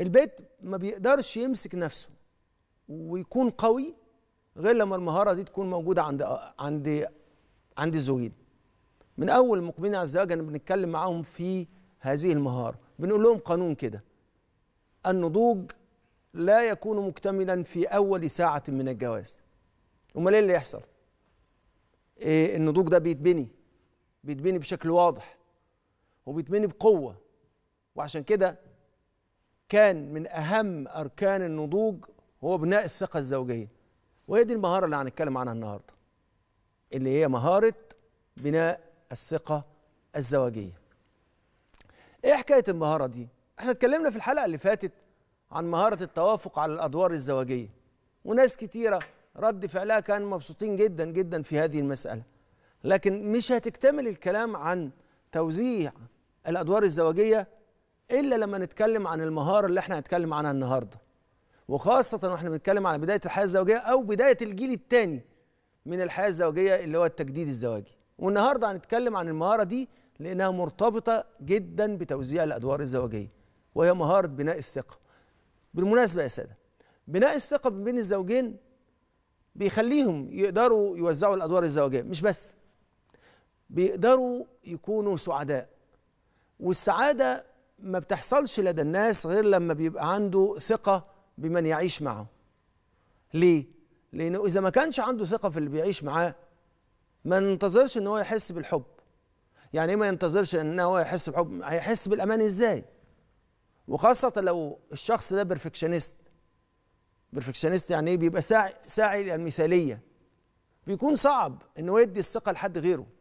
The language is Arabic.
البيت ما بيقدرش يمسك نفسه ويكون قوي غير لما المهاره دي تكون موجوده عند عند عند الزوجين من اول المقبلين على الزواج انا بنتكلم معاهم في هذه المهاره بنقول لهم قانون كده النضوج لا يكون مكتملا في اول ساعه من الجواز امال ايه اللي يحصل إيه النضوج ده بيتبني بيتبني بشكل واضح وبيتبني بقوه وعشان كده كان من أهم أركان النضوج هو بناء الثقة الزوجية وهي دي المهارة اللي هنتكلم عنها النهاردة اللي هي مهارة بناء الثقة الزواجية ايه حكاية المهارة دي؟ احنا اتكلمنا في الحلقة اللي فاتت عن مهارة التوافق على الأدوار الزواجية وناس كتيرة رد فعلها كان مبسوطين جدا جدا في هذه المسألة لكن مش هتكتمل الكلام عن توزيع الأدوار الزواجية الا لما نتكلم عن المهاره اللي احنا هنتكلم عنها النهارده وخاصه واحنا بنتكلم على بدايه الحياه الزوجيه او بدايه الجيل الثاني من الحياه الزوجيه اللي هو التجديد الزواجي والنهارده هنتكلم عن المهاره دي لانها مرتبطه جدا بتوزيع الادوار الزوجيه وهي مهاره بناء الثقه بالمناسبه يا ساده بناء الثقه بين الزوجين بيخليهم يقدروا يوزعوا الادوار الزوجيه مش بس بيقدروا يكونوا سعداء والسعاده ما بتحصلش لدى الناس غير لما بيبقى عنده ثقة بمن يعيش معه ليه؟ لأنه إذا ما كانش عنده ثقة في اللي بيعيش معاه ما ننتظرش ان هو يحس بالحب يعني ايه ما ينتظرش ان هو يحس بحب هيحس بالامان ازاي وخاصه لو الشخص ده بيرفكشنست بيرفكشنست يعني ايه بيبقى ساعي ساعي للمثاليه بيكون صعب ان هو يدي الثقه لحد غيره